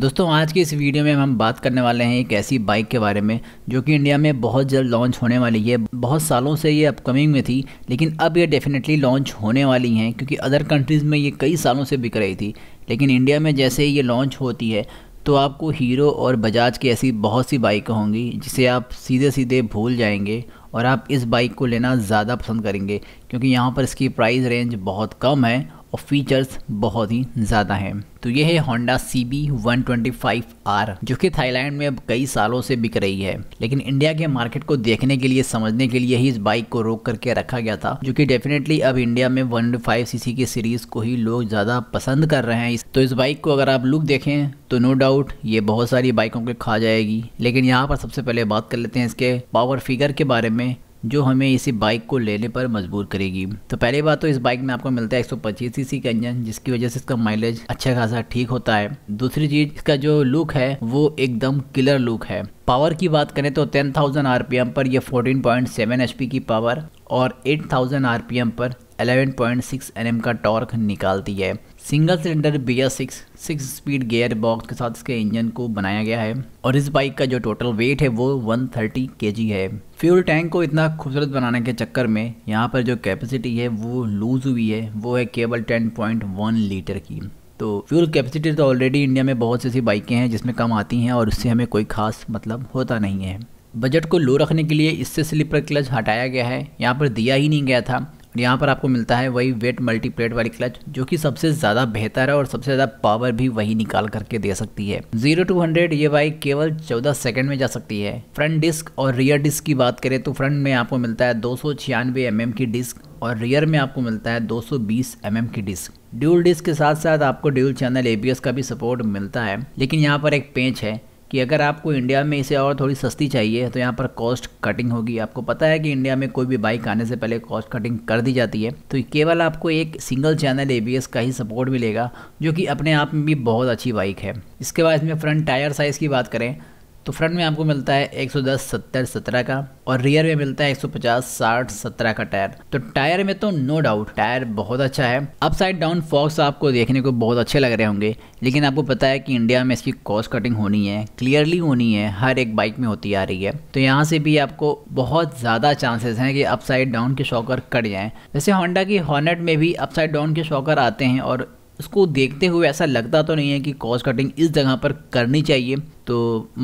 दोस्तों आज की इस वीडियो में हम बात करने वाले हैं एक ऐसी बाइक के बारे में जो कि इंडिया में बहुत जल्द लॉन्च होने वाली है बहुत सालों से ये अपकमिंग में थी लेकिन अब ये डेफिनेटली लॉन्च होने वाली हैं क्योंकि अदर कंट्रीज़ में ये कई सालों से बिक रही थी लेकिन इंडिया में जैसे ये लॉन्च होती है तो आपको हीरो और बजाज की ऐसी बहुत सी बाइक होंगी जिसे आप सीधे सीधे भूल जाएंगे और आप इस बाइक को लेना ज़्यादा पसंद करेंगे क्योंकि यहाँ पर इसकी प्राइस रेंज बहुत कम है और फीचर्स बहुत ही ज़्यादा हैं तो ये है Honda C B one twenty five R जो कि थाईलैंड में अब कई सालों से बिक रही है लेकिन इंडिया के मार्केट को देखने के लिए समझने के लिए ही इस बाइक को रोक करके रखा गया था जो कि डेफिनेटली अब इंडिया में वन फाइव सीसी की सीरीज को ही लोग ज़्यादा पसंद कर रहे हैं तो इस बाइक को अगर आप लुक देखें तो नो डाउट ये बहुत सारी बाइकों के खा जाएगी लेकिन यहाँ पर सबसे पहले बात कर लेते हैं इसके पावर फिगर के बारे में जो हमें इसी बाइक को लेने पर मजबूर करेगी तो पहली बात तो इस बाइक में आपको मिलता है 125 सीसी का इंजन जिसकी वजह से इसका माइलेज अच्छा खासा ठीक होता है दूसरी चीज इसका जो लुक है वो एकदम किलर लुक है पावर की बात करें तो 10,000 आरपीएम पर यह 14.7 एचपी की पावर और 8,000 आरपीएम पर 11.6 Nm का टॉर्क निकालती है single cylinder B S six six speed gear box के साथ इसके इंजन को बनाया गया है और इस बाइक का जो टोटल वेट है वो 130 थर्टी है फ्यूल टैंक को इतना खूबसूरत बनाने के चक्कर में यहाँ पर जो कैपेसिटी है वो लूज़ हुई है वो है केवल 10.1 लीटर की तो फ्यूल कैपेसिटी तो ऑलरेडी इंडिया में बहुत सी ऐसी बाइकें हैं जिसमें कम आती हैं और उससे हमें कोई खास मतलब होता नहीं है बजट को लो रखने के लिए इससे स्लीपर क्लच हटाया गया है यहाँ पर दिया ही नहीं गया था यहाँ पर आपको मिलता है वही वेट मल्टीप्लेट वाली क्लच जो कि सबसे ज़्यादा बेहतर है और सबसे ज़्यादा पावर भी वही निकाल करके दे सकती है जीरो टू हंड्रेड ये बाइक केवल चौदह सेकेंड में जा सकती है फ्रंट डिस्क और रियर डिस्क की बात करें तो फ्रंट में आपको मिलता है दो सौ एम की डिस्क और रियर में आपको मिलता है 220 mm की डिस्क ड्यूल डिस्क के साथ साथ आपको ड्यूल चैनल एबीएस का भी सपोर्ट मिलता है लेकिन यहाँ पर एक पेंच है कि अगर आपको इंडिया में इसे और थोड़ी सस्ती चाहिए तो यहाँ पर कॉस्ट कटिंग होगी आपको पता है कि इंडिया में कोई भी बाइक आने से पहले कॉस्ट कटिंग कर दी जाती है तो केवल आपको एक सिंगल चैनल ए का ही सपोर्ट मिलेगा जो कि अपने आप में भी बहुत अच्छी बाइक है इसके बाद इसमें फ्रंट टायर साइज़ की बात करें तो फ्रंट में आपको मिलता है 110 70 17 का और रियर में मिलता है 150 60 17 का टायर तो टायर में तो नो डाउट टायर बहुत अच्छा है अपसाइड डाउन फॉक्स आपको देखने को बहुत अच्छे लग रहे होंगे लेकिन आपको पता है कि इंडिया में इसकी कॉस्ट कटिंग होनी है क्लियरली होनी है हर एक बाइक में होती आ रही है तो यहाँ से भी आपको बहुत ज़्यादा चांसेस हैं कि अपसाइड डाउन के शॉकर कट जाएँ वैसे होंडा की हॉर्नेट में भी अपसाइड डाउन के शॉकर आते हैं और उसको देखते हुए ऐसा लगता तो नहीं है कि कॉस्ट कटिंग इस जगह पर करनी चाहिए तो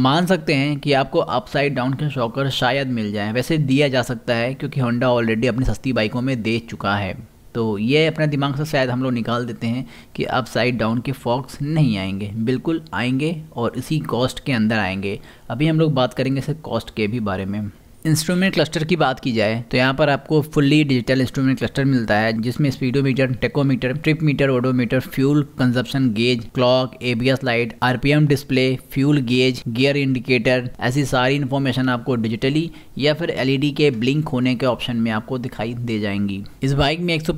मान सकते हैं कि आपको अपसाइड डाउन के शॉकर शायद मिल जाए वैसे दिया जा सकता है क्योंकि होंडा ऑलरेडी अपनी सस्ती बाइकों में दे चुका है तो ये अपने दिमाग से शायद हम लोग निकाल देते हैं कि अब साइड डाउन के फॉक्स नहीं आएंगे बिल्कुल आएंगे और इसी कॉस्ट के अंदर आएंगे अभी हम लोग बात करेंगे सर कॉस्ट के भी बारे में इंस्ट्रूमेंट क्लस्टर की बात की जाए तो यहाँ पर आपको फुल्ली डिजिटल इंस्ट्रूमेंट क्लस्टर मिलता है जिसमें speedometer tachometer trip meter odometer fuel consumption gauge clock ABS light RPM display fuel gauge gear indicator ऐसी सारी इन्फॉर्मेशन आपको डिजिटली या फिर एल के ब्लिंक होने के ऑप्शन में आपको दिखाई दे जाएंगी इस बाइक में एक सौ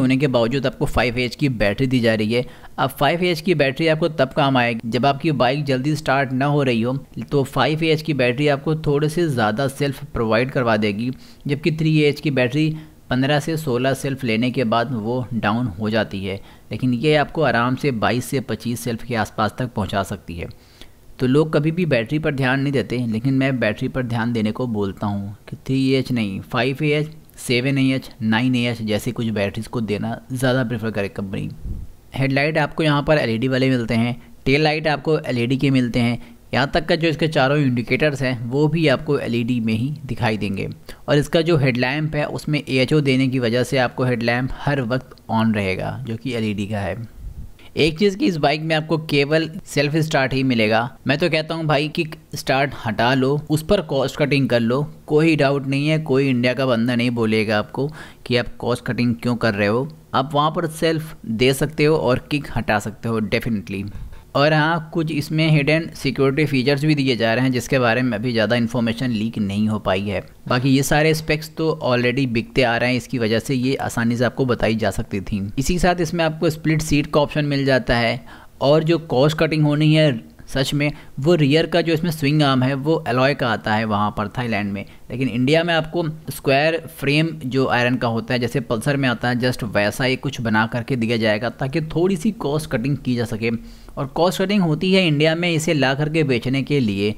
होने के बावजूद आपको फाइव एच की बैटरी दी जा रही है अब फाइव एच की बैटरी आपको तब काम आएगी जब आपकी बाइक जल्दी स्टार्ट ना हो रही हो तो फाइव एच की बैटरी आपको थोड़े से ज़्यादा सेल्फ प्रोवाइड करवा देगी जबकि थ्री एच की बैटरी पंद्रह से सोलह सेल्फ लेने के बाद वो डाउन हो जाती है लेकिन ये आपको आराम से बाईस से पच्चीस सेल्फ के आसपास तक पहुँचा सकती है तो लोग कभी भी बैटरी पर ध्यान नहीं देते लेकिन मैं बैटरी पर ध्यान देने को बोलता हूँ कि थ्री एच नहीं five H seven H nine H जैसे कुछ बैटरीज को देना ज़्यादा प्रेफर करे कंपनी हेडलाइट आपको यहाँ पर एलईडी वाले मिलते हैं टेल लाइट आपको एलईडी के मिलते हैं यहाँ तक का जो इसके चारों इंडिकेटर्स हैं वो भी आपको एलईडी में ही दिखाई देंगे और इसका जो हेडलैम्प है उसमें ए देने की वजह से आपको हेडलैम्प हर वक्त ऑन रहेगा जो कि एल का है एक चीज़ की इस बाइक में आपको केवल सेल्फ स्टार्ट ही मिलेगा मैं तो कहता हूँ भाई कि स्टार्ट हटा लो उस पर कॉस्ट कटिंग कर लो कोई डाउट नहीं है कोई इंडिया का बंदा नहीं बोलेगा आपको कि आप कॉस्ट कटिंग क्यों कर रहे हो आप वहाँ पर सेल्फ दे सकते हो और किक हटा सकते हो डेफिनेटली और हाँ कुछ इसमें हिडन सिक्योरिटी फीचर्स भी दिए जा रहे हैं जिसके बारे में अभी ज़्यादा इन्फॉर्मेशन लीक नहीं हो पाई है बाकी ये सारे स्पेक्स तो ऑलरेडी बिकते आ रहे हैं इसकी वजह से ये आसानी से आपको बताई जा सकती थी इसी के साथ इसमें आपको स्प्लिट सीट का ऑप्शन मिल जाता है और जो कॉस्ट कटिंग होनी है सच में वो रियर का जो इसमें स्विंग आर्म है वो एलॉय का आता है वहाँ पर थाईलैंड में लेकिन इंडिया में आपको स्क्वायर फ्रेम जो आयरन का होता है जैसे पल्सर में आता है जस्ट वैसा ही कुछ बना करके दिया जाएगा ताकि थोड़ी सी कॉस्ट कटिंग की जा सके और कॉस्ट कटिंग होती है इंडिया में इसे ला करके बेचने के लिए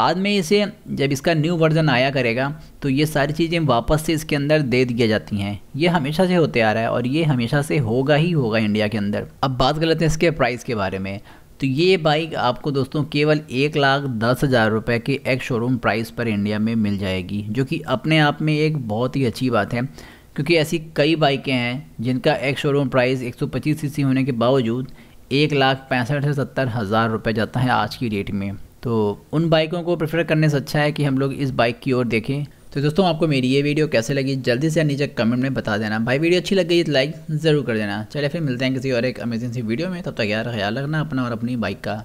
बाद में इसे जब इसका न्यू वर्जन आया करेगा तो ये सारी चीज़ें वापस से इसके अंदर दे दी जाती हैं ये हमेशा से होते आ रहा है और ये हमेशा से होगा ही होगा इंडिया के अंदर अब बात कर लेते हैं इसके प्राइस के बारे में तो ये बाइक आपको दोस्तों केवल एक लाख दस हज़ार रुपये के एक शोरूम प्राइस पर इंडिया में मिल जाएगी जो कि अपने आप में एक बहुत ही अच्छी बात है क्योंकि ऐसी कई बाइकें हैं जिनका एक शोरूम प्राइस 125 सीसी होने के बावजूद एक लाख पैंसठ से सत्तर हज़ार रुपये जाता है आज की डेट में तो उन बाइकों को प्रेफर करने से अच्छा है कि हम लोग इस बाइक की ओर देखें तो दोस्तों आपको मेरी ये वीडियो कैसे लगी जल्दी से नीचे कमेंट में बता देना भाई वीडियो अच्छी लग गई तो लाइक ज़रूर कर देना चले फिर मिलते हैं किसी और एक अमेजिंग सी वीडियो में तब तक यार ख्याल रखना अपना और अपनी बाइक का